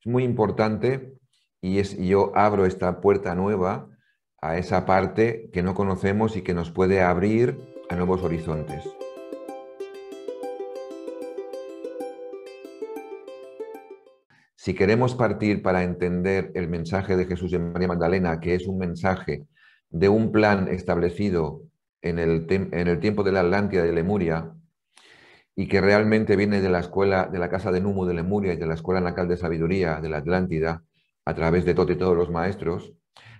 Es muy importante y, es, yo abro esta puerta nueva a esa parte que no conocemos y que nos puede abrir a nuevos horizontes. Si queremos partir para entender el mensaje de Jesús y María Magdalena, que es un mensaje de un plan establecido en el, en el tiempo de la Atlántida de Lemuria, y que realmente viene de la escuela, de la casa de Numo de Lemuria y de la escuela nacal de sabiduría de la Atlántida, a través de todo y todos los maestros,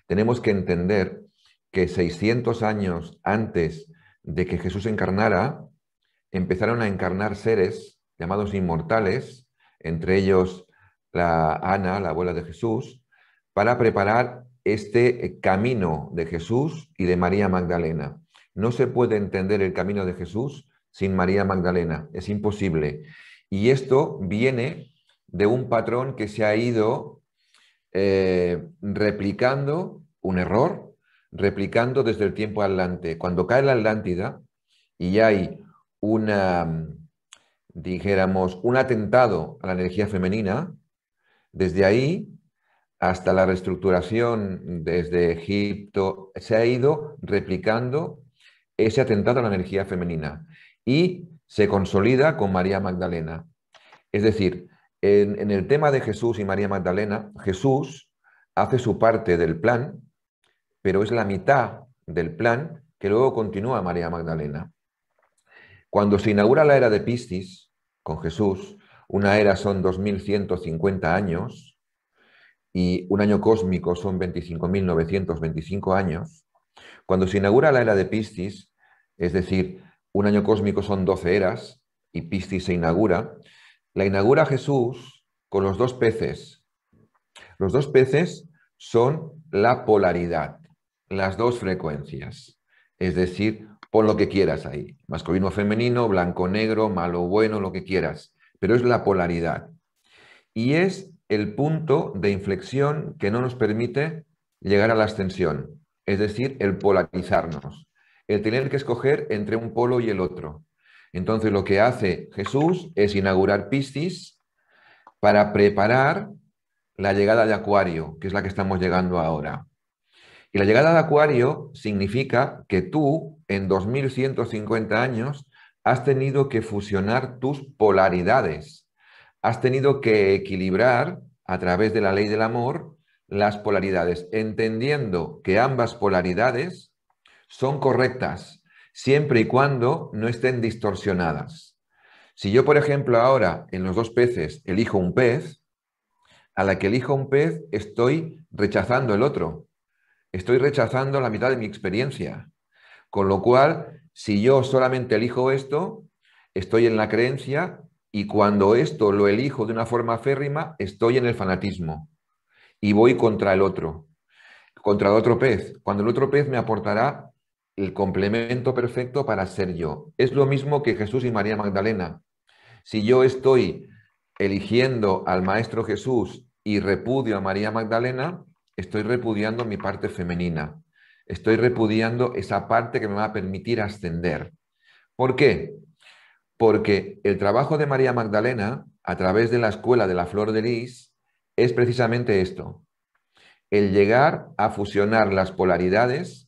tenemos que entender que 600 años antes de que Jesús encarnara, empezaron a encarnar seres llamados inmortales, entre ellos la Ana, la abuela de Jesús, para preparar este camino de Jesús y de María Magdalena. No se puede entender el camino de Jesús sin María Magdalena. Es imposible. Y esto viene de un patrón que se ha ido eh, replicando, un error, replicando desde el tiempo adelante. Cuando cae la Atlántida y hay una, dijéramos, un atentado a la energía femenina, desde ahí hasta la reestructuración desde Egipto, se ha ido replicando ese atentado a la energía femenina y se consolida con María Magdalena. Es decir, en, el tema de Jesús y María Magdalena, Jesús hace su parte del plan, pero es la mitad del plan que luego continúa María Magdalena. Cuando se inaugura la era de Piscis con Jesús, una era son 2150 años y un año cósmico son 25.925 años, cuando se inaugura la era de Piscis, es decir, un año cósmico son doce eras y Piscis se inaugura, la inaugura Jesús con los dos peces. Los dos peces son la polaridad, las dos frecuencias. Es decir, pon lo que quieras ahí, masculino o femenino, blanco negro, malo bueno, lo que quieras, pero es la polaridad. Y es el punto de inflexión que no nos permite llegar a la ascensión, es decir, el polarizarnos el tener que escoger entre un polo y el otro. Entonces lo que hace Jesús es inaugurar Piscis para preparar la llegada de Acuario, que es la que estamos llegando ahora. Y la llegada de Acuario significa que tú, en 2150 años, has tenido que fusionar tus polaridades, has tenido que equilibrar a través de la ley del amor las polaridades, entendiendo que ambas polaridades son correctas, siempre y cuando no estén distorsionadas. Si yo, por ejemplo, ahora en los dos peces elijo un pez, a la que elijo un pez estoy rechazando el otro, estoy rechazando la mitad de mi experiencia. Con lo cual, si yo solamente elijo esto, estoy en la creencia y cuando esto lo elijo de una forma férrima, estoy en el fanatismo y voy contra el otro, contra el otro pez, cuando el otro pez me aportará el complemento perfecto para ser yo. Es lo mismo que Jesús y María Magdalena. Si yo estoy eligiendo al Maestro Jesús y repudio a María Magdalena, estoy repudiando mi parte femenina. Estoy repudiando esa parte que me va a permitir ascender. ¿Por qué? Porque el trabajo de María Magdalena a través de la escuela de la Flor de Lis es precisamente esto, el llegar a fusionar las polaridades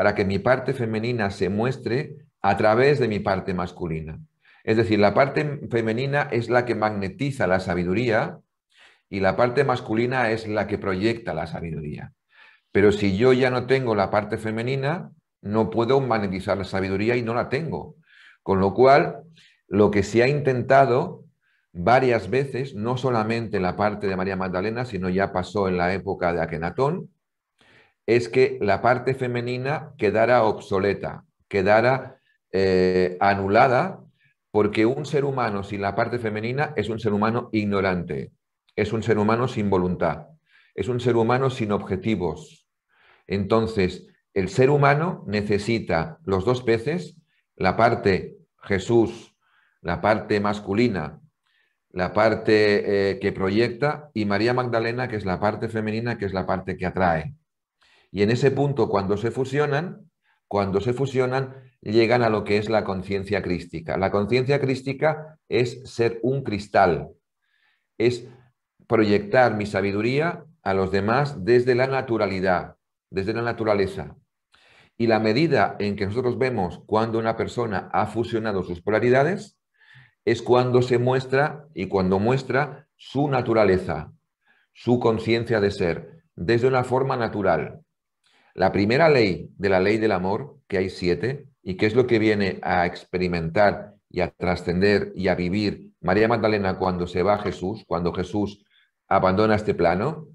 para que mi parte femenina se muestre a través de mi parte masculina. Es decir, la parte femenina es la que magnetiza la sabiduría y la parte masculina es la que proyecta la sabiduría. Pero si yo ya no tengo la parte femenina, no puedo magnetizar la sabiduría y no la tengo. Con lo cual, lo que se ha intentado varias veces, no solamente en la parte de María Magdalena, sino ya pasó en la época de Akenatón, es que la parte femenina quedara obsoleta, quedara eh, anulada, porque un ser humano sin la parte femenina es un ser humano ignorante, es un ser humano sin voluntad, es un ser humano sin objetivos. Entonces, el ser humano necesita los dos peces, la parte Jesús, la parte masculina, la parte eh, que proyecta, y María Magdalena, que es la parte femenina, que es la parte que atrae. Y en ese punto, cuando se fusionan, cuando se fusionan, llegan a lo que es la conciencia crística. La conciencia crística es ser un cristal, es proyectar mi sabiduría a los demás desde la naturalidad, desde la naturaleza. Y la medida en que nosotros vemos cuando una persona ha fusionado sus polaridades es cuando se muestra y cuando muestra su naturaleza, su conciencia de ser, desde una forma natural. La primera ley de la ley del amor, que hay siete, y que es lo que viene a experimentar y a trascender y a vivir María Magdalena cuando se va Jesús, cuando Jesús abandona este plano,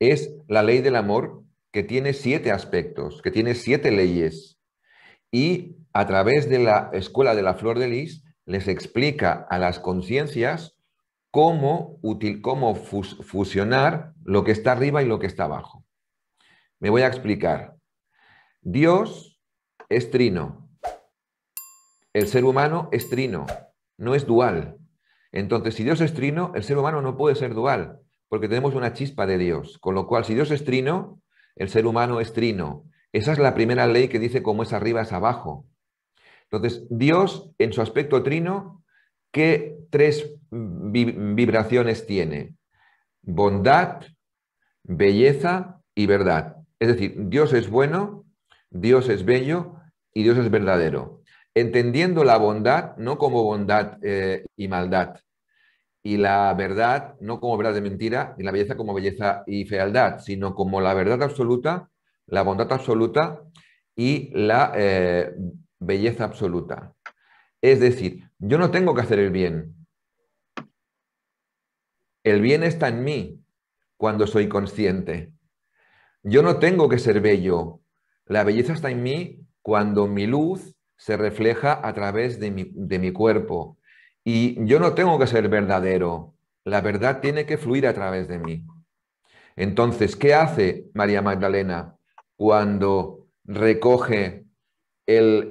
es la ley del amor que tiene siete aspectos, que tiene siete leyes. Y a través de la escuela de la flor de lis les explica a las conciencias cómo, útil, cómo fusionar lo que está arriba y lo que está abajo. Me voy a explicar. Dios es trino. El ser humano es trino, no es dual. Entonces, si Dios es trino, el ser humano no puede ser dual, porque tenemos una chispa de Dios. Con lo cual, si Dios es trino, el ser humano es trino. Esa es la primera ley que dice cómo es arriba es abajo. Entonces, Dios en su aspecto trino, ¿qué tres vibraciones tiene? Bondad, belleza y verdad. Es decir, Dios es bueno, Dios es bello y Dios es verdadero, entendiendo la bondad no como bondad eh, y maldad, y la verdad no como verdad de mentira, y la belleza como belleza y fealdad, sino como la verdad absoluta, la bondad absoluta y la eh, belleza absoluta. Es decir, yo no tengo que hacer el bien. El bien está en mí cuando soy consciente. Yo no tengo que ser bello. La belleza está en mí cuando mi luz se refleja a través de mi, cuerpo. Y yo no tengo que ser verdadero. La verdad tiene que fluir a través de mí. Entonces, ¿qué hace María Magdalena cuando recoge el,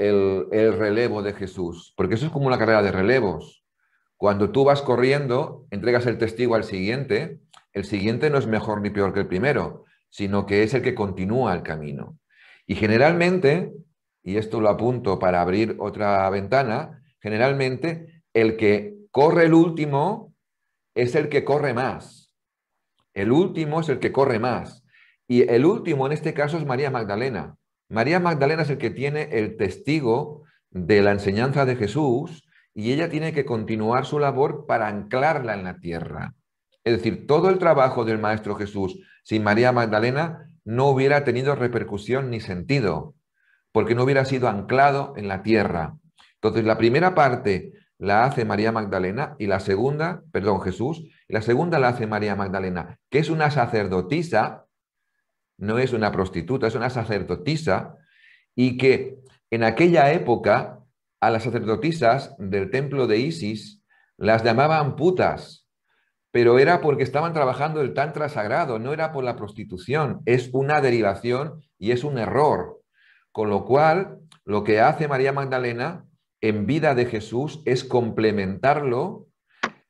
relevo de Jesús? Porque eso es como una carrera de relevos. Cuando tú vas corriendo, entregas el testigo al siguiente, el siguiente no es mejor ni peor que el primero, sino que es el que continúa el camino. Y generalmente, y esto lo apunto para abrir otra ventana, generalmente el que corre el último es el que corre más. El último es el que corre más. Y el último en este caso es María Magdalena. María Magdalena es el que tiene el testigo de la enseñanza de Jesús y ella tiene que continuar su labor para anclarla en la tierra. Es decir, todo el trabajo del Maestro Jesús sin María Magdalena no hubiera tenido repercusión ni sentido, porque no hubiera sido anclado en la tierra. Entonces, la primera parte la hace María Magdalena y la segunda, perdón, Jesús, y la segunda la hace María Magdalena, que es una sacerdotisa, no es una prostituta, es una sacerdotisa, y que en aquella época a las sacerdotisas del templo de Isis las llamaban putas pero era porque estaban trabajando el tantra sagrado, no era por la prostitución. Es una derivación y es un error. Con lo cual, lo que hace María Magdalena en vida de Jesús es complementarlo,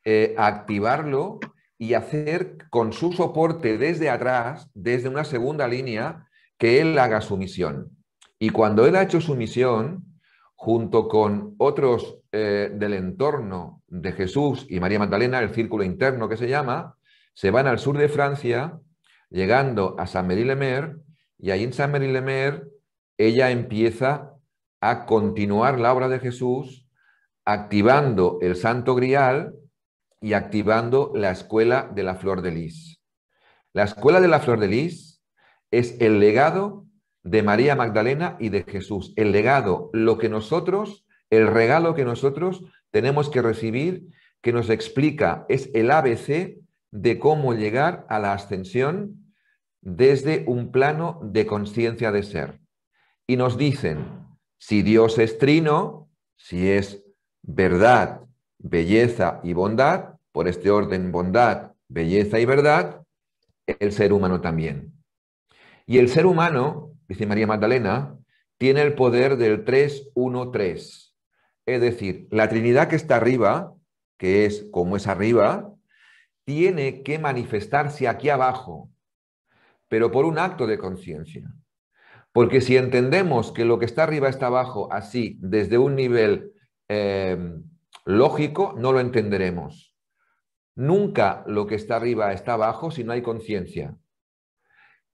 eh, activarlo y hacer con su soporte desde atrás, desde una segunda línea, que él haga su misión. Y cuando él ha hecho su misión, junto con otros eh, del entorno de Jesús y María Magdalena, el círculo interno que se llama, se van al sur de Francia, llegando a Saint-Méry-le-Mer, y ahí en Saint-Méry-le-Mer ella empieza a continuar la obra de Jesús, activando el Santo Grial y activando la Escuela de la Flor de Lis. La Escuela de la Flor de Lis es el legado de María Magdalena y de Jesús, el legado, lo que nosotros el regalo que nosotros tenemos que recibir, que nos explica, es el ABC de cómo llegar a la ascensión desde un plano de conciencia de ser. Y nos dicen, si Dios es trino, si es verdad, belleza y bondad, por este orden bondad, belleza y verdad, el ser humano también. Y el ser humano, dice María Magdalena, tiene el poder del 313. Es decir, la Trinidad que está arriba, que es como es arriba, tiene que manifestarse aquí abajo, pero por un acto de conciencia. Porque si entendemos que lo que está arriba está abajo, así, desde un nivel eh, lógico, no lo entenderemos. Nunca lo que está arriba está abajo si no hay conciencia.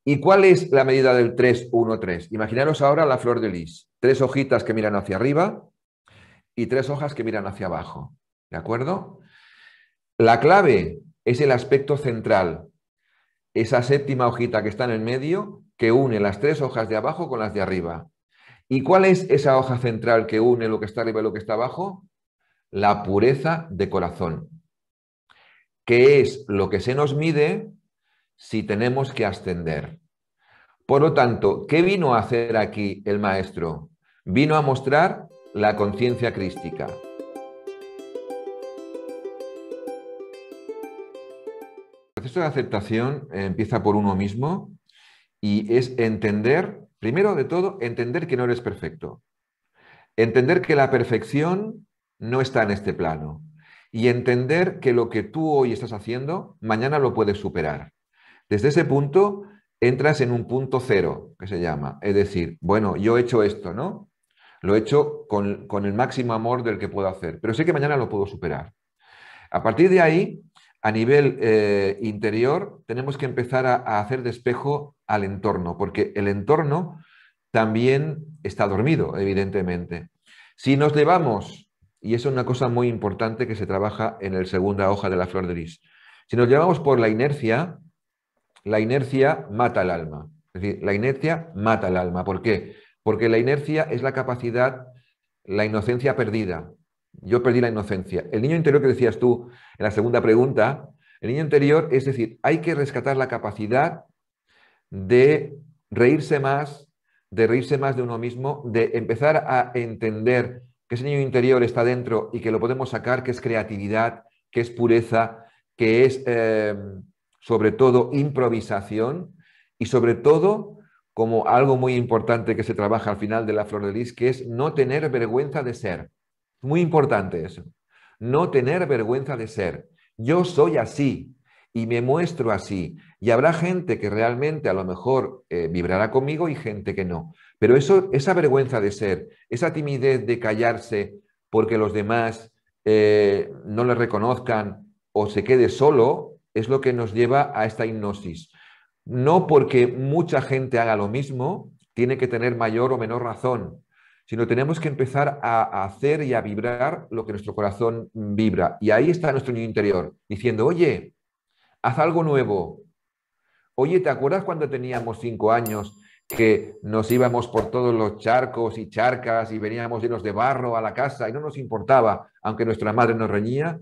¿Y cuál es la medida del 3-1-3? Imaginaros ahora la flor de lis. Tres hojitas que miran hacia arriba, y tres hojas que miran hacia abajo. ¿De acuerdo? La clave es el aspecto central, esa séptima hojita que está en el medio que une las tres hojas de abajo con las de arriba. ¿Y cuál es esa hoja central que une lo que está arriba y lo que está abajo? La pureza de corazón, que es lo que se nos mide si tenemos que ascender. Por lo tanto, ¿qué vino a hacer aquí el maestro? Vino a mostrar la conciencia crística. El proceso de aceptación eh, empieza por uno mismo y es entender, primero de todo, entender que no eres perfecto. Entender que la perfección no está en este plano y entender que lo que tú hoy estás haciendo, mañana lo puedes superar. Desde ese punto entras en un punto cero, que se llama. Es decir, bueno, yo he hecho esto, ¿no? Lo he hecho con, el máximo amor del que puedo hacer, pero sé que mañana lo puedo superar. A partir de ahí, a nivel eh, interior, tenemos que empezar a, hacer despejo al entorno, porque el entorno también está dormido, evidentemente. Si nos llevamos, y eso es una cosa muy importante que se trabaja en la segunda hoja de la flor de lis, si nos llevamos por la inercia, la inercia mata el alma. Es decir, la inercia mata el alma. ¿Por qué? Porque la inercia es la capacidad, la inocencia perdida. Yo perdí la inocencia. El niño interior que decías tú en la segunda pregunta, el niño interior, es decir, hay que rescatar la capacidad de reírse más, de reírse más de uno mismo, de empezar a entender que ese niño interior está dentro y que lo podemos sacar, que es creatividad, que es pureza, que es eh, sobre todo improvisación y sobre todo como algo muy importante que se trabaja al final de la flor de lis, que es no tener vergüenza de ser. Muy importante eso. No tener vergüenza de ser. Yo soy así y me muestro así. Y habrá gente que realmente a lo mejor eh, vibrará conmigo y gente que no. Pero eso, esa vergüenza de ser, esa timidez de callarse porque los demás eh, no le reconozcan o se quede solo, es lo que nos lleva a esta hipnosis. No porque mucha gente haga lo mismo, tiene que tener mayor o menor razón, sino tenemos que empezar a hacer y a vibrar lo que nuestro corazón vibra. Y ahí está nuestro niño interior, diciendo, oye, haz algo nuevo. Oye, ¿te acuerdas cuando teníamos cinco años que nos íbamos por todos los charcos y charcas y veníamos llenos de barro a la casa y no nos importaba, aunque nuestra madre nos reñía?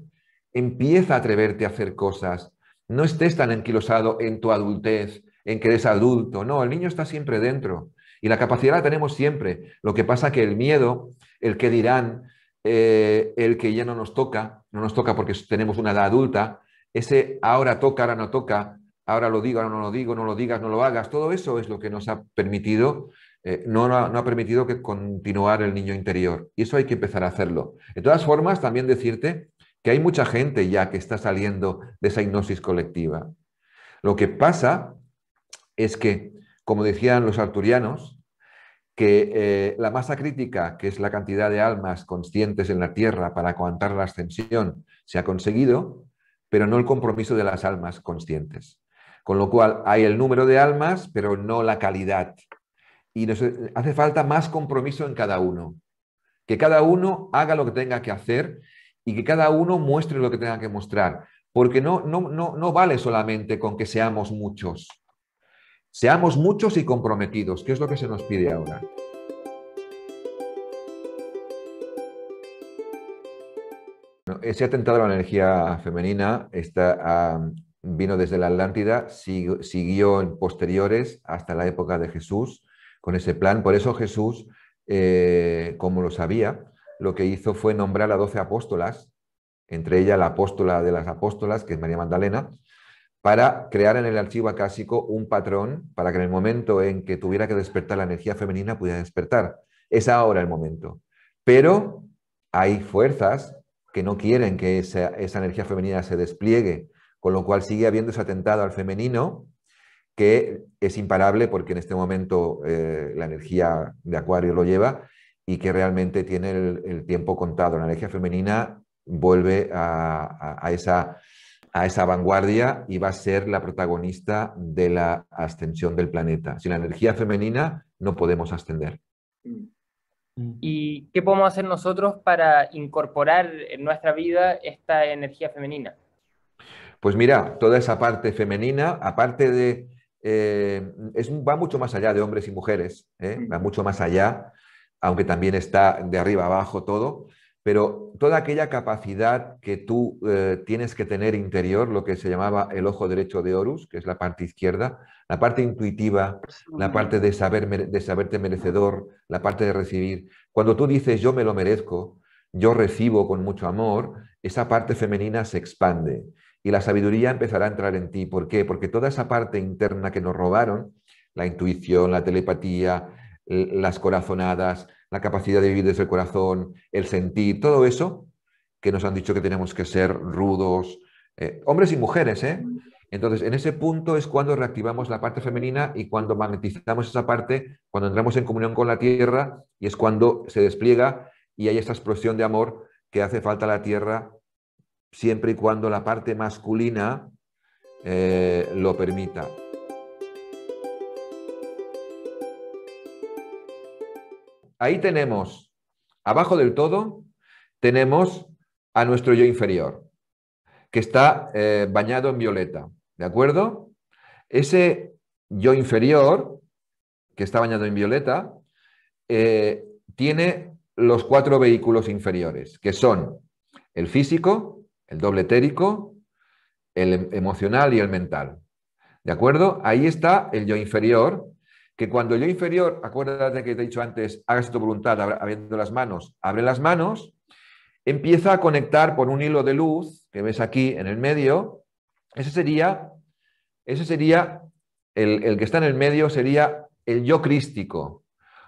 Empieza a atreverte a hacer cosas, no estés tan enquilosado en tu adultez, en que eres adulto. No, el niño está siempre dentro. Y la capacidad la tenemos siempre. Lo que pasa que el miedo, el que dirán, eh, el que ya no nos toca, no nos toca porque tenemos una edad adulta, ese ahora toca, ahora no toca, ahora lo digo, ahora no lo digo, no lo digas, no lo hagas, todo eso es lo que nos ha permitido, eh, no, no, ha permitido que continuar el niño interior. Y eso hay que empezar a hacerlo. De todas formas, también decirte que hay mucha gente ya que está saliendo de esa hipnosis colectiva. Lo que pasa es que, como decían los arturianos, que eh, la masa crítica, que es la cantidad de almas conscientes en la Tierra para aguantar la ascensión, se ha conseguido, pero no el compromiso de las almas conscientes. Con lo cual hay el número de almas, pero no la calidad. Y eh, hace falta más compromiso en cada uno. Que cada uno haga lo que tenga que hacer y que cada uno muestre lo que tenga que mostrar, porque no, no, vale solamente con que seamos muchos. Seamos muchos y comprometidos, que es lo que se nos pide ahora. Ese eh, atentado a la energía femenina está, vino desde la Atlántida, siguió, en posteriores hasta la época de Jesús con ese plan. Por eso Jesús, eh, como lo sabía, lo que hizo fue nombrar a 12 apóstolas, entre ellas la apóstola de las apóstolas, que es María Magdalena, para crear en el archivo acásico un patrón para que en el momento en que tuviera que despertar la energía femenina pudiera despertar. Es ahora el momento. Pero hay fuerzas que no quieren que esa, energía femenina se despliegue, con lo cual sigue habiendo ese atentado al femenino que es imparable porque en este momento eh, la energía de Acuario lo lleva y que realmente tiene el, tiempo contado. La energía femenina vuelve a, esa, a esa vanguardia y va a ser la protagonista de la ascensión del planeta. Sin la energía femenina no podemos ascender. Mm. ¿Y qué podemos hacer nosotros para incorporar en nuestra vida esta energía femenina? Pues mira, toda esa parte femenina, aparte de... Eh, va mucho más allá de hombres y mujeres, ¿eh? mm. va mucho más allá aunque también está de arriba abajo todo, pero toda aquella capacidad que tú eh, tienes que tener interior, lo que se llamaba el ojo derecho de Horus, que es la parte izquierda, la parte intuitiva, la parte de, saber, de saberte merecedor, la parte de recibir. Cuando tú dices yo me lo merezco, yo recibo con mucho amor, esa parte femenina se expande y la sabiduría empezará a entrar en ti. ¿Por qué? Porque toda esa parte interna que nos robaron, la intuición, la telepatía, eh, las corazonadas, la capacidad de vivir desde el corazón, el sentir, todo eso que nos han dicho que tenemos que ser rudos, eh, hombres y mujeres, ¿eh? Entonces, en ese punto es cuando reactivamos la parte femenina y cuando magnetizamos esa parte, cuando entramos en comunión con la tierra y es cuando se despliega y hay esa explosión de amor que hace falta a la tierra siempre y cuando la parte masculina eh, lo permita. ahí tenemos, abajo del todo, tenemos a nuestro yo inferior, que está eh, bañado en violeta, ¿de acuerdo? Ese yo inferior, que está bañado en violeta, eh, tiene los cuatro vehículos inferiores, que son el físico, el doble etérico, el em-, emocional y el mental. ¿De acuerdo? Ahí está el yo inferior, que cuando yo inferior, acuérdate que te he dicho antes, hagas tu voluntad abriendo las manos, abre las manos, empieza a conectar por un hilo de luz que ves aquí en el medio, ese sería, ese sería el, el que está en el medio, sería el yo crístico,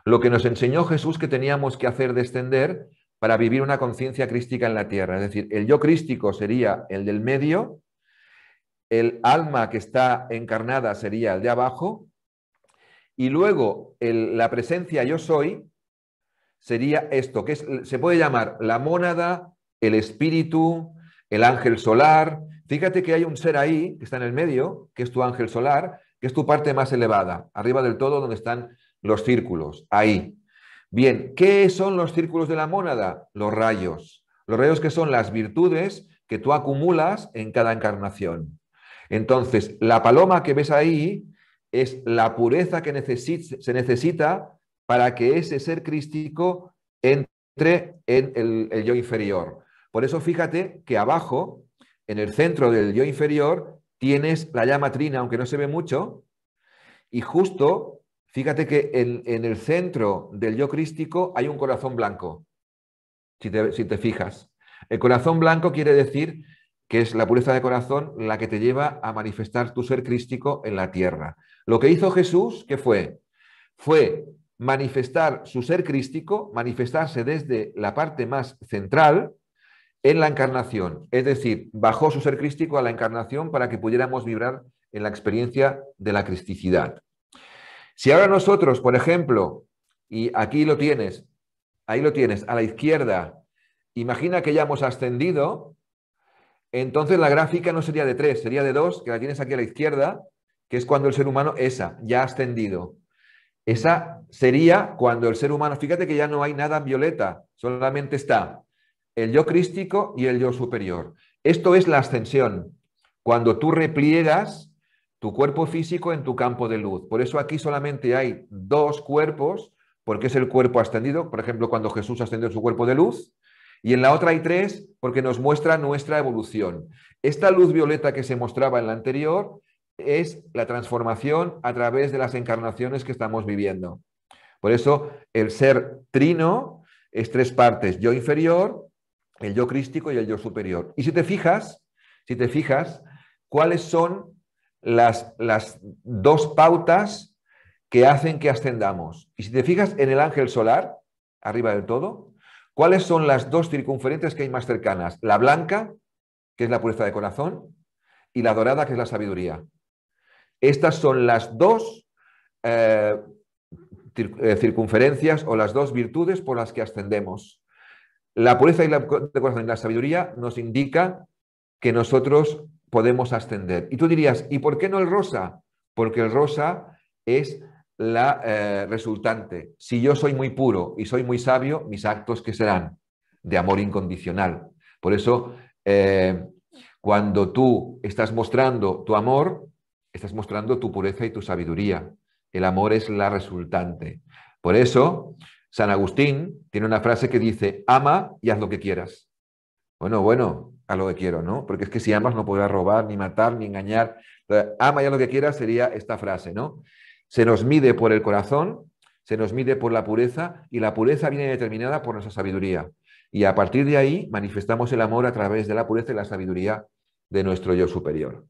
lo que nos enseñó Jesús que teníamos que hacer descender para vivir una conciencia crística en la tierra. Es decir, el yo crístico sería el del medio, el alma que está encarnada sería el de abajo y luego la presencia yo soy sería esto, que se puede llamar la mónada, el espíritu, el ángel solar. Fíjate que hay un ser ahí, que está en el medio, que es tu ángel solar, que es tu parte más elevada, arriba del todo donde están los círculos, ahí. Bien, ¿qué son los círculos de la mónada? Los rayos. Los rayos que son las virtudes que tú acumulas en cada encarnación. Entonces, la paloma que ves ahí es la pureza que se necesita para que ese ser crístico entre en el, yo inferior. Por eso fíjate que abajo, en el centro del yo inferior, tienes la llama trina, aunque no se ve mucho, y justo, fíjate que en, el centro del yo crístico hay un corazón blanco, si te, si te fijas. El corazón blanco quiere decir que es la pureza de corazón la que te lleva a manifestar tu ser crístico en la tierra. Lo que hizo Jesús, ¿qué fue? Fue manifestar su ser crístico, manifestarse desde la parte más central en la encarnación. Es decir, bajó su ser crístico a la encarnación para que pudiéramos vibrar en la experiencia de la cristicidad. Si ahora nosotros, por ejemplo, y aquí lo tienes, ahí lo tienes, a la izquierda, imagina que ya hemos ascendido, entonces la gráfica no sería de tres, sería de dos, que la tienes aquí a la izquierda, que es cuando el ser humano, esa, ya ha ascendido. Esa sería cuando el ser humano, fíjate que ya no hay nada violeta, solamente está el yo crístico y el yo superior. Esto es la ascensión, cuando tú repliegas tu cuerpo físico en tu campo de luz. Por eso aquí solamente hay dos cuerpos, porque es el cuerpo ascendido, por ejemplo, cuando Jesús ascendió su cuerpo de luz, y en la otra hay tres porque nos muestra nuestra evolución. Esta luz violeta que se mostraba en la anterior es la transformación a través de las encarnaciones que estamos viviendo. Por eso el ser trino es tres partes, yo inferior, el yo crístico y el yo superior. Y si te fijas, si te fijas, ¿cuáles son las, las dos pautas que hacen que ascendamos? Y si te fijas en el ángel solar, arriba del todo, ¿cuáles son las dos circunferentes que hay más cercanas? La blanca, que es la pureza de corazón, y la dorada, que es la sabiduría. Estas son las dos eh, eh, circunferencias o las dos virtudes por las que ascendemos. La pureza y la, sabiduría nos indica que nosotros podemos ascender. Y tú dirías, ¿y por qué no el rosa? Porque el rosa es la eh, resultante. Si yo soy muy puro y soy muy sabio, mis actos que serán de amor incondicional. Por eso, cuando tú estás mostrando tu amor, estás mostrando tu pureza y tu sabiduría. El amor es la resultante. Por eso, San Agustín tiene una frase que dice, ama y haz lo que quieras. Bueno, bueno, haz lo que quiero, ¿no? Porque es que si amas no podrás robar, ni matar, ni engañar. ama y haz lo que quieras sería esta frase, ¿no? Se nos mide por el corazón, se nos mide por la pureza y la pureza viene determinada por nuestra sabiduría. Y a partir de ahí manifestamos el amor a través de la pureza y la sabiduría de nuestro yo superior.